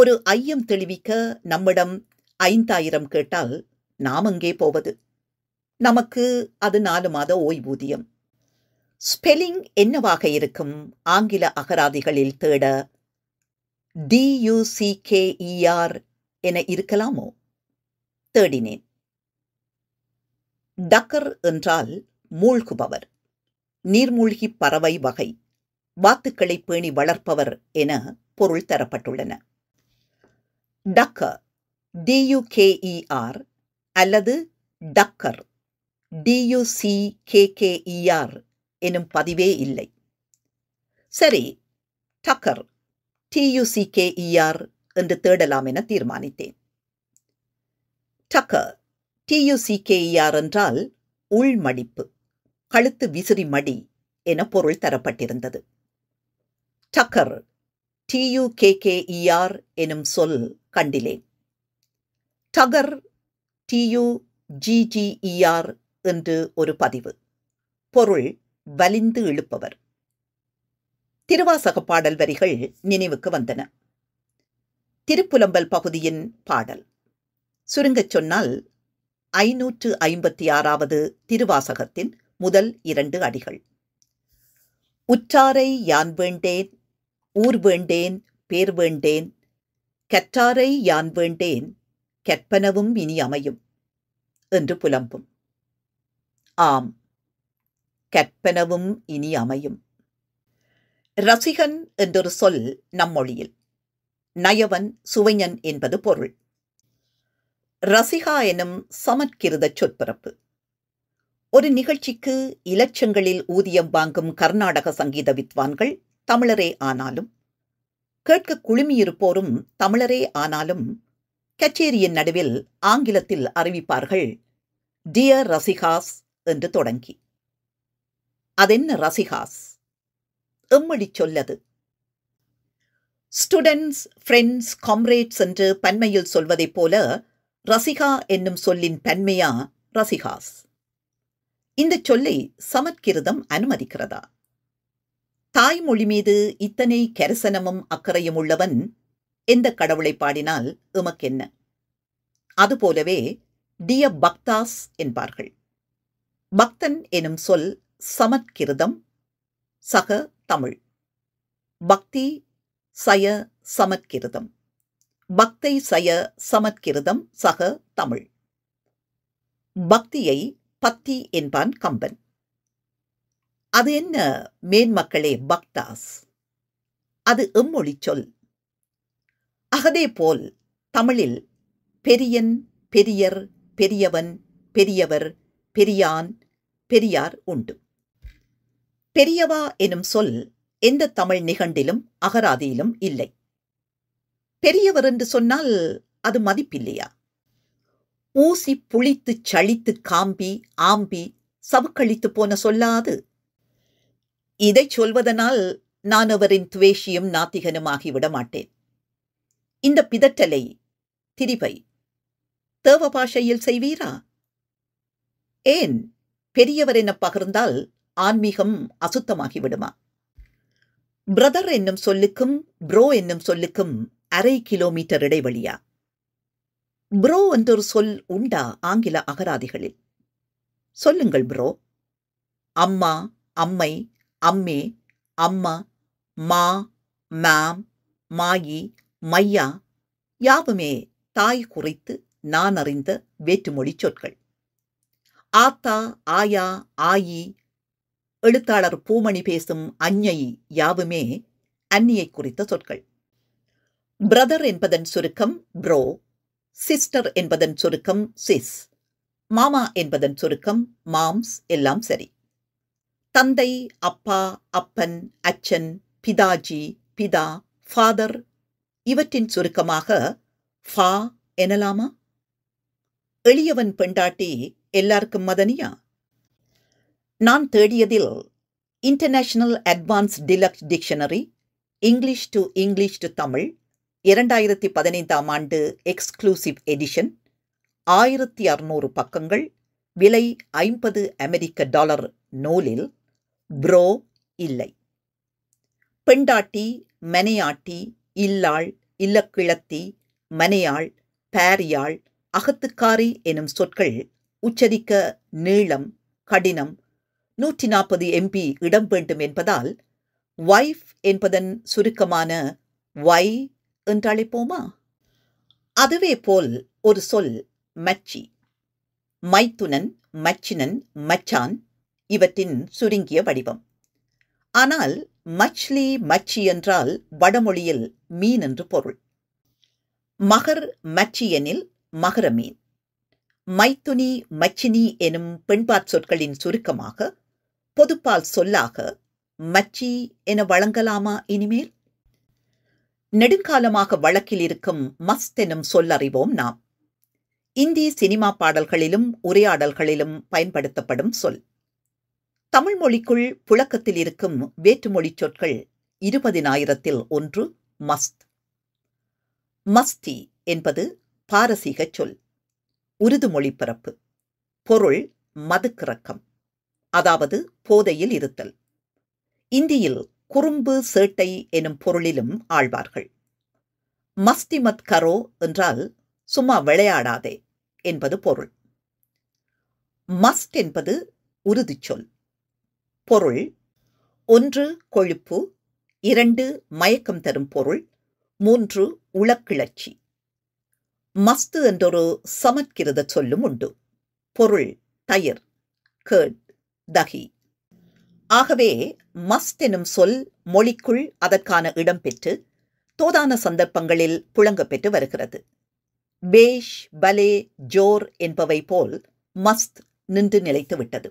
ஒரு ஐயம் தெளிவிக்க நம்மிடம் ஐந்தாயிரம் கேட்டால் நாம் அங்கே போவது நமக்கு அது நாலு மாத ஓய்வூதியம் ஸ்பெல்லிங் என்னவாக இருக்கும் ஆங்கில அகராதிகளில் தேட டியூசிகேஇஆர் e என இருக்கலாமோ தேடினேன் டக்கர் என்றால் மூழ்குபவர் நீர்மூழ்கி பறவை வகை வாத்துக்களை பேணி வளர்ப்பவர் என பொருள் தரப்பட்டுள்ளன டக்கர் டியூகேஇஆர் e அல்லது டக்கர் டியுசிகேகேஇஆர் e எனும் பதிவே இல்லை சரி டக்கர் டியுசிகேஇஆர் e என்று தேடலாம் என தீர்மானித்தேன் டக்கர் டியுசிகேஇஆர் e என்றால் உள்மடிப்பு கழுத்து விசிறி மடி என பொருள் தரப்பட்டிருந்தது டக்கர் டியுகேகேஇஆர் எனும் சொல் கண்டிலேன் டகர் டியு ஜிஜிஇஆர் என்று ஒரு பதிவு பொருள் வலிந்து இழுப்பவர் திருவாசக பாடல் வரிகள் நினைவுக்கு வந்தன திருப்புலம்பல் பகுதியின் பாடல் சுருங்கச் சொன்னால் ஐநூற்று ஐம்பத்தி ஆறாவது திருவாசகத்தின் முதல் இரண்டு அடிகள் உற்றாரை யான் வேண்டேன் ஊர் வேண்டேன் பேர் வேண்டேன் கற்றாரை யான் வேண்டேன் கற்பனவும் இனி அமையும் என்று புலம்பும் ஆம் கற்பனவும் இனி அமையும் ரசிகன் என்றொரு சொல் நம்மொழியில் நயவன் சுவைஞன் என்பது பொருள் ரசிகா எனும் சமற்கிருத சொற்பரப்பு ஒரு நிகழ்ச்சிக்கு இலட்சங்களில் ஊதியம் வாங்கும் கர்நாடக சங்கீத வித்வான்கள் தமிழரே ஆனாலும் கேட்க குழுமியிருப்போரும் தமிழரே ஆனாலும் கச்சேரியின் நடுவில் ஆங்கிலத்தில் அறிவிப்பார்கள் டியர் ரசிகாஸ் என்று தொடங்கி அதென்ன ரசிகாஸ் எம்மொழி சொல்லது ஸ்டூடெண்ட்ஸ் ஃப்ரெண்ட்ஸ் காம்ரேட்ஸ் என்று பன்மையில் சொல்வதைப் போல ரசிகா என்னும் சொல்லின் பன்மையா ரசிகாஸ் இந்த சொல்லை சமற்கிருதம் அனுமதிக்கிறதா தாய்மொழி மீது இத்தனை கரிசனமும் அக்கறையும் உள்ளவன் எந்த கடவுளை பாடினால் எமக்கென்ன அதுபோலவே டிய பக்தாஸ் என்பார்கள் பக்தன் எனும் சொல் சமற்கிருதம் சக தமிழ் பக்தி சய சமற்கிருதம் பக்தை சய சமற்கிருதம் சக தமிழ் பக்தியை பத்தி என்பான் கம்பன் அது என்ன மேன்மக்களே பக்தாஸ் அது எம்மொழி சொல் அகதே போல் தமிழில் பெரியன் பெரியர் பெரியவன் பெரியவர் பெரியான் பெரியார் உண்டு பெரியவா எனும் சொல் எந்த தமிழ் நிகண்டிலும் அகராதியிலும் இல்லை பெரியவர் என்று சொன்னால் அது மதிப்பில்லையா ஊசி புளித்து சளித்து காம்பி ஆம்பி சவுக்களித்து போன சொல்லாது இதை சொல்வதனால் நான் அவரின் துவேஷியும் நாத்திகனுமாகிவிட மாட்டேன் இந்த பிதற்றலை திரிபை தேவ பாஷையில் செய்வீரா ஏன் பெரியவர் என பகிர்ந்தால் ஆன்மீகம் அசுத்தமாகி விடுமா பிரதர் என்னும் சொல்லுக்கும் ப்ரோ என்னும் சொல்லுக்கும் அரை கிலோமீட்டர் இடைவெளியா ப்ரோ என்றொரு சொல் உண்டா ஆங்கில அகராதிகளில் சொல்லுங்கள் ப்ரோ அம்மா அம்மை அம்மே அம்மா மா மேம் மாயி மையா யாவுமே தாய் குறைத்து நான் அறிந்த வேற்றுமொழி சொற்கள் ஆத்தா ஆயா ஆயி எழுத்தாளர் பூமணி பேசும் அஞ்ஞை யாவுமே அந்நியை குறித்த சொற்கள் பிரதர் என்பதன் சுருக்கம் ப்ரோ சிஸ்டர் என்பதன் சுருக்கம் சிஸ் மாமா என்பதன் சுருக்கம் மாம்ஸ் எல்லாம் சரி தந்தை அப்பா அப்பன் அச்சன் பிதாஜி பிதா ஃபாதர் இவற்றின் சுருக்கமாக ஃபா எனலாமா எளியவன் பெண்டாட்டி எல்லாருக்கும் மதனியா நான் தேடியதில் international advance deluxe dictionary English to English to Tamil இரண்டாயிரத்தி பதினைந்தாம் ஆண்டு எக்ஸ்க்ளூசிவ் எடிஷன் ஆயிரத்தி அறுநூறு பக்கங்கள் விலை ஐம்பது அமெரிக்க டாலர் நூலில் ப்ரோ இல்லை பெண்டாட்டி மனையாட்டி இல்லாள் இல்லக்கிழத்தி மனையாள் பேரியாள் அகத்துக்காரி எனும் சொற்கள் உச்சரிக்க நீளம் கடினம் நூற்றி நாற்பது எம்பி இடம் வேண்டும் என்பதால் வைஃப் என்பதன் சுருக்கமான வை என்றழைப்போமா அதுவே போல் ஒரு சொல் மச்சி மைத்துனன் மச்சினன் மச்சான் இவற்றின் சுருங்கிய வடிவம் ஆனால் மச்லி மச்சி என்றால் வடமொழியில் மீன் என்று பொருள் மகர் மச்சி எனில் மகர மீன் மைத்துனி மச்சினி எனும் பெண்பாற் சொற்களின் சுருக்கமாக பொதுப்பால் சொல்லாக மச்சி என வழங்கலாமா இனிமேல் நெடுங்காலமாக வழக்கில் இருக்கும் மஸ்த் எனும் சொல்லறிவோம் நாம் இந்தி சினிமா பாடல்களிலும் உரையாடல்களிலும் பயன்படுத்தப்படும் சொல் தமிழ் மொழிக்குள் புழக்கத்தில் இருக்கும் வேற்றுமொழி சொற்கள் இருபதினாயிரத்தில் ஒன்று மஸ்த் மஸ்தி என்பது பாரசீக சொல் உருது மொழிபரப்பு பொருள் மதுக்கிறக்கம் அதாவது போதையில் இருத்தல் இந்தியில் குறும்பு சேட்டை எனும் பொருளிலும் ஆழ்வார்கள் மஸ்தி மத் கரோ என்றால் சும்மா விளையாடாதே என்பது பொருள் மஸ்ட் என்பது உறுதி சொல் பொருள் ஒன்று கொழுப்பு இரண்டு மயக்கம் தரும் பொருள் மூன்று உளக்கிளர்ச்சி மஸ்து என்றொரு சமற்கிருத சொல்லும் உண்டு பொருள் தயிர் கேட் தகி ஆகவே மஸ்த் எனும் சொல் மொழிக்குள் அதற்கான இடம் பெற்று தோதான சந்தர்ப்பங்களில் புழங்க பெற்று வருகிறது பேஷ் பலே ஜோர் என்பவை போல் மஸ்த் நின்று நிலைத்து விட்டது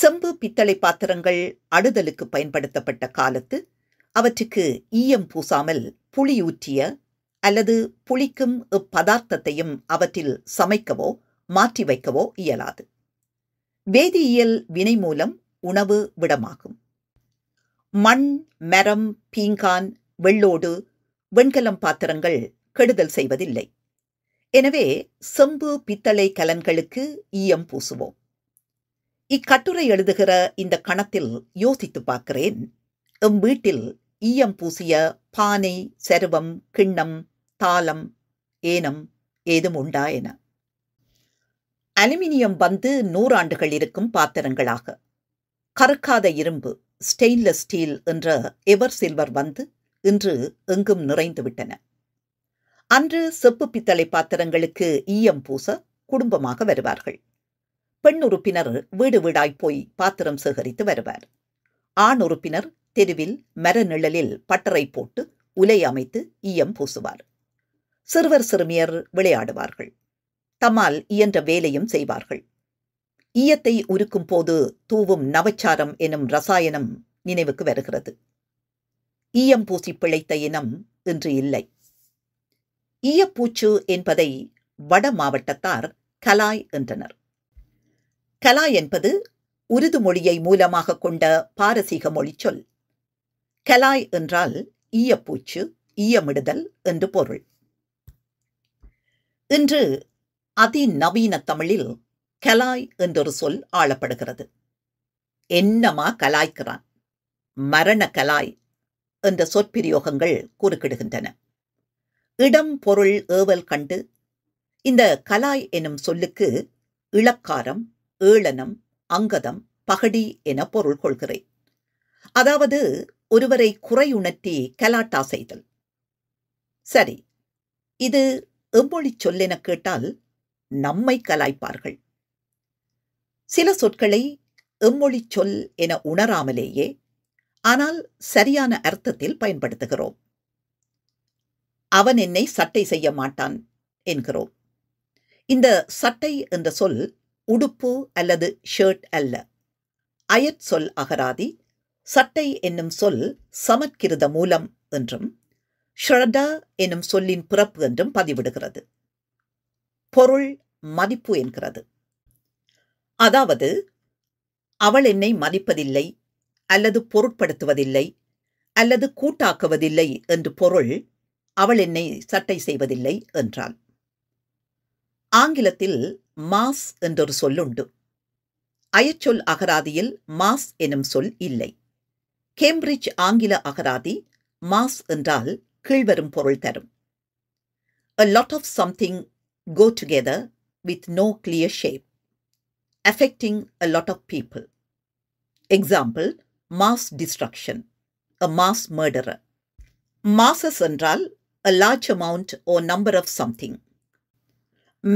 செம்பு பித்தளை பாத்திரங்கள் அடுதலுக்கு பயன்படுத்தப்பட்ட காலத்து அவற்றுக்கு ஈயம் பூசாமல் புளியூற்றிய அல்லது புளிக்கும் இப்பதார்த்தத்தையும் அவற்றில் சமைக்கவோ மாற்றி வைக்கவோ இயலாது வேதியியல் வினை மூலம் உணவு விடமாகும் மண் மரம் பீங்கான் வெள்ளோடு வெண்கலம் பாத்திரங்கள் கெடுதல் செய்வதில்லை எனவே செம்பு பித்தளை கலன்களுக்கு ஈயம் பூசுவோம் இக்கட்டுரை எழுதுகிற இந்த கணத்தில் யோசித்து பார்க்கிறேன் எம் வீட்டில் ஈயம் பூசிய பானை செருவம் கிண்ணம் தாளம் ஏனம் ஏதும் உண்டா என அலுமினியம் வந்து நூறாண்டுகள் இருக்கும் பாத்திரங்களாக கறுக்காத இரும்பு ஸ்டெயின்லெஸ் ஸ்டீல் என்ற எவர் சில்வர் வந்து இன்று எங்கும் நிறைந்து விட்டன அன்று செப்பு பித்தளை பாத்திரங்களுக்கு ஈயம் பூச குடும்பமாக வருவார்கள் பெண் உறுப்பினர் வீடு வீடாய் போய் பாத்திரம் சேகரித்து வருவார் ஆண் உறுப்பினர் தெருவில் மர நிழலில் பட்டறை போட்டு உலை அமைத்து ஈயம் பூசுவார் சிறுவர் சிறுமியர் விளையாடுவார்கள் தம்மால் இயன்ற வேலையும் செய்வார்கள் ஈயத்தை உருக்கும் போது தூவும் நவச்சாரம் எனும் ரசாயனம் நினைவுக்கு வருகிறது ஈயம் பூசி பிழைத்த இனம் இன்று இல்லை ஈயப்பூச்சு என்பதை வட மாவட்டத்தார் கலாய் என்றனர் கலாய் என்பது உருது மொழியை மூலமாக கொண்ட பாரசீக மொழி சொல் கலாய் என்றால் ஈயப்பூச்சு ஈயமிடுதல் என்று பொருள் இன்று அதிநவீன தமிழில் கலாய் என்றொரு சொல் ஆளப்படுகிறது என்னமா கலாய்க்கிறான் மரண கலாய் என்ற சொற்பிரயோகங்கள் குறுக்கிடுகின்றன இடம் பொருள் ஏவல் கண்டு இந்த கலாய் எனும் சொல்லுக்கு இளக்காரம் ஏளனம் அங்கதம் பகடி என பொருள் கொள்கிறேன் அதாவது ஒருவரை குறையுணர்த்தி கலாட்டா செய்தல் சரி இது எவ்வொழி சொல்லென கேட்டால் நம்மை கலாய்ப்பார்கள் சில சொற்களை எம்மொழி சொல் என உணராமலேயே ஆனால் சரியான அர்த்தத்தில் பயன்படுத்துகிறோம் அவன் என்னை சட்டை செய்ய மாட்டான் என்கிறோம் இந்த சட்டை என்ற சொல் உடுப்பு அல்லது ஷர்ட் அல்ல அயற் சொல் அகராதி சட்டை என்னும் சொல் சமற்கிருத மூலம் என்றும் ஷ்ரதா எனும் சொல்லின் பிறப்பு என்றும் பதிவிடுகிறது பொருள் மதிப்பு என்கிறது அதாவது அவள் என்னை மதிப்பதில்லை அல்லது பொருட்படுத்துவதில்லை அல்லது கூட்டாக்குவதில்லை என்று பொருள் அவள் என்னை சட்டை செய்வதில்லை என்றாள் ஆங்கிலத்தில் மாஸ் என்றொரு சொல்லுண்டு அயச்சொல் அகராதியில் மாஸ் எனும் சொல் இல்லை கேம்பிரிட்ஜ் ஆங்கில அகராதி மாஸ் என்றால் கீழ்வரும் பொருள் தரும் a lot of something go together with no clear shape affecting a lot of people. Example mass destruction a mass murderer masses என்றால் a large amount of number of something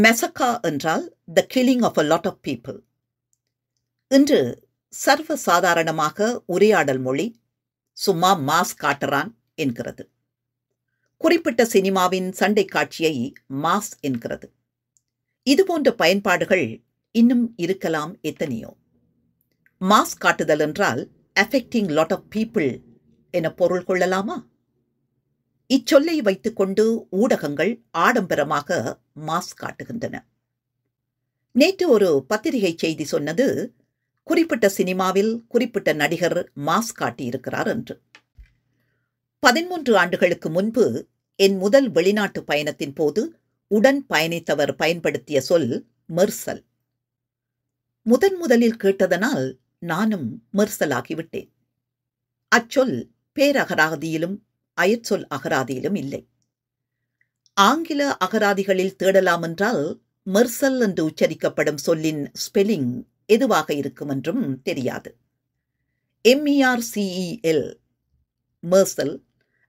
massacre என்றால் the killing of a lot of people இன்று சர்வசாதாரணமாக உரையாடல் மொழி சும்மா mass காட்டுறான் என்கிறது குறிப்பிட்ட சினிமாவின் சண்டை காட்சியை மாஸ் என்கிறது இதுபோன்ற பயன்பாடுகள் இன்னும் இருக்கலாம் எத்தனையோ மாஸ் காட்டுதல் என்றால் அஃபெக்டிங் லாட் ஆஃப் பீப்புள் என பொருள் கொள்ளலாமா இச்சொல்லை வைத்துக்கொண்டு ஊடகங்கள் ஆடம்பரமாக மாஸ் காட்டுகின்றன நேற்று ஒரு பத்திரிகை செய்தி சொன்னது குறிப்பிட்ட சினிமாவில் குறிப்பிட்ட நடிகர் மாஸ் காட்டியிருக்கிறார் என்று பதிமூன்று ஆண்டுகளுக்கு முன்பு என் முதல் வெளிநாட்டு பயணத்தின் போது உடன் பயணித்தவர் பயன்படுத்திய சொல் மெர்சல் முதன் முதலில் கேட்டதனால் நானும் மெர்சலாகிவிட்டேன் அச்சொல் பேரகராதியிலும் அயற்சொல் அகராதியிலும் இல்லை ஆங்கில அகராதிகளில் தேடலாம் என்றால் மெர்சல் என்று உச்சரிக்கப்படும் சொல்லின் ஸ்பெல்லிங் எதுவாக இருக்கும் என்றும் தெரியாது எம்இஆர்சிஇஎல் e e மெர்சல்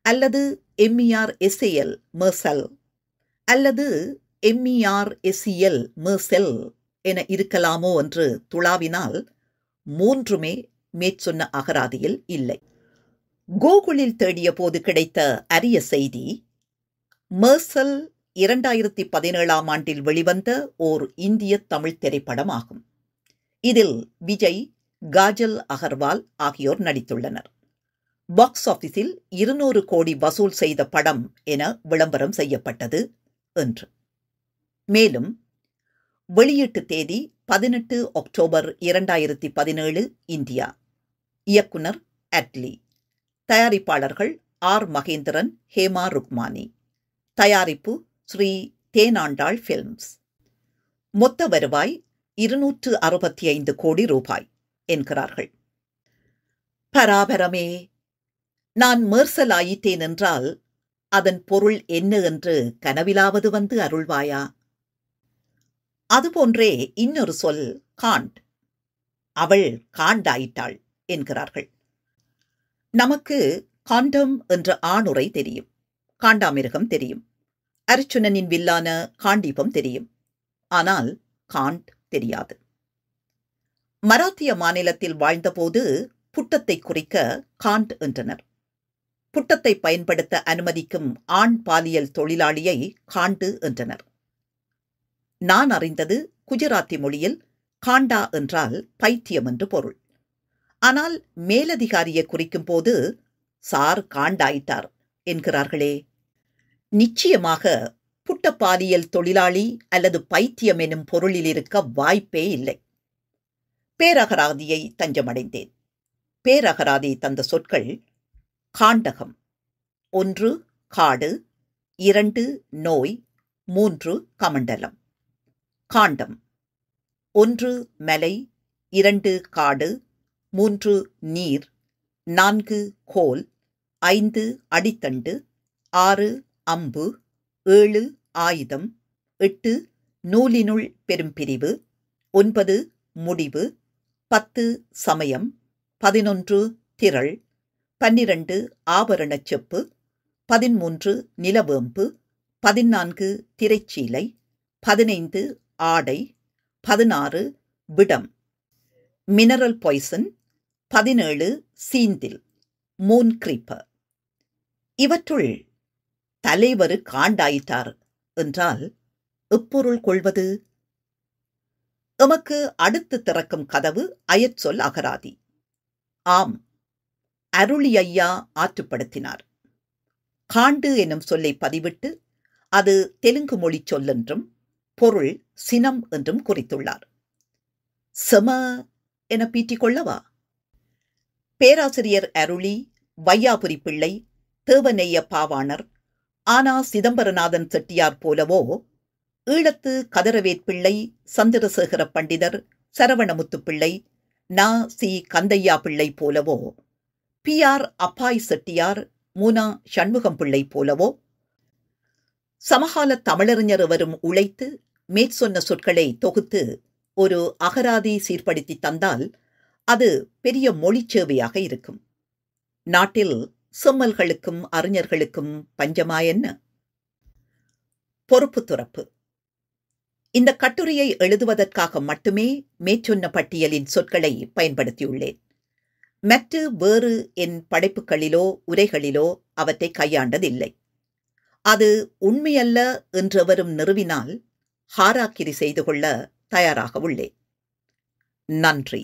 அல்லது எம்இஆர் எஸ்ஏஎல் மெர்சல் அல்லது எம்இஆர் எஸ்இஎல் மெர்செல் என இருக்கலாமோ என்று துளாவினால் மூன்றுமே மேற்சொன்ன அகராதியில் இல்லை கூகுளில் தேடிய போது கிடைத்த அரிய செய்தி மெர்சல் e e இரண்டாயிரத்தி பதினேழாம் ஆண்டில் வெளிவந்த ஓர் இந்திய தமிழ் திரைப்படமாகும் இதில் விஜய் காஜல் அகர்வால் ஆகியோர் நடித்துள்ளனர் பாக்ஸ் ஆபீஸில் இருநூறு கோடி வசூல் செய்த படம் என விளம்பரம் செய்யப்பட்டது என்று மேலும் வெளியீட்டு தேதி பதினெட்டு அக்டோபர் இரண்டாயிரத்தி பதினேழு இந்தியா இயக்குனர் அட்லி தயாரிப்பாளர்கள் ஆர் மகேந்திரன் ஹேமா ருக்மானி தயாரிப்பு ஸ்ரீ தேனாண்டாள் ஃபில்ம்ஸ் மொத்த வருவாய் இருநூற்று அறுபத்தி ஐந்து கோடி ரூபாய் என்கிறார்கள் பராபரமே நான் மேர்சலாயிட்டேன் என்றால் அதன் பொருள் என்ன என்று கனவிலாவது வந்து அருள்வாயா அதுபோன்றே இன்னொரு சொல் காண்ட் அவள் காண்டாயிட்டாள் என்கிறார்கள் நமக்கு காண்டம் என்ற ஆணுரை தெரியும் காண்டாமிருகம் தெரியும் அர்ச்சுனனின் வில்லான காண்டீபம் தெரியும் ஆனால் காண்ட் தெரியாது மராத்திய மாநிலத்தில் வாழ்ந்தபோது புட்டத்தை குறிக்க காண்ட் என்றனர் புட்டத்தை பயன்படுத்த அனுமதிக்கும் ஆண் பாலியல் தொழிலாளியை காண்டு என்றனர் நான் அறிந்தது குஜராத்தி மொழியில் காண்டா என்றால் பைத்தியம் என்று பொருள் ஆனால் மேலதிகாரியை குறிக்கும் போது சார் காண்டாயிட்டார் என்கிறார்களே நிச்சயமாக புட்ட பாலியல் தொழிலாளி அல்லது பைத்தியம் எனும் பொருளில் இருக்க வாய்ப்பே இல்லை பேரகராதியை தஞ்சமடைந்தேன் பேரகராதி தந்த சொற்கள் காண்டகம் ஒன்று காடு இரண்டு நோய் மூன்று கமண்டலம் காண்டம் ஒன்று மலை இரண்டு காடு மூன்று நீர் நான்கு கோல் ஐந்து அடித்தண்டு ஆறு அம்பு ஏழு ஆயுதம் எட்டு நூலினுள் பெரும்பிரிவு ஒன்பது முடிவு பத்து சமயம் பதினொன்று திரள் பன்னிரண்டு ஆபரணச் செப்பு பதிமூன்று நிலவேம்பு பதினான்கு திரைச்சீலை பதினைந்து ஆடை பதினாறு விடம் மினரல் பாய்சன் பதினேழு சீந்தில் மூன் கிரீப்பர் இவற்றுள் தலைவர் காண்டாயிட்டார் என்றால் எப்பொருள் கொள்வது எமக்கு அடுத்து திறக்கும் கதவு அயற்சொல் அகராதி ஆம் அருளி ஐயா ஆற்றுப்படுத்தினார் காண்டு எனும் சொல்லை பதிவிட்டு அது தெலுங்கு மொழி சொல்லென்றும் பொருள் சினம் என்றும் குறித்துள்ளார் செம என கொள்ளவா பேராசிரியர் அருளி வையாபுரி பிள்ளை தேவநெய்ய பாவாணர் ஆனா சிதம்பரநாதன் செட்டியார் போலவோ ஈழத்து கதரவேற்பிள்ளை சந்திரசேகர பண்டிதர் சரவணமுத்து பிள்ளை நா சி கந்தையா பிள்ளை போலவோ பி ஆர் அப்பாய் செட்டியார் மூனா சண்முகம் பிள்ளை போலவோ சமகால தமிழறிஞர் எவரும் உழைத்து மேற்சொன்ன சொற்களை தொகுத்து ஒரு அகராதி சீர்படுத்தி தந்தால் அது பெரிய மொழி சேவையாக இருக்கும் நாட்டில் செம்மல்களுக்கும் அறிஞர்களுக்கும் பஞ்சமா என்ன பொறுப்பு துறப்பு இந்த கட்டுரையை எழுதுவதற்காக மட்டுமே மேற்சொன்ன பட்டியலின் சொற்களை பயன்படுத்தியுள்ளேன் மற்ற வேறு என் படைப்புகளிலோ உரைகளிலோ அவற்றை கையாண்டதில்லை அது உண்மையல்ல என்றவரும் நிறுவினால் ஹாராக்கிரி செய்து கொள்ள தயாராக உள்ளேன் நன்றி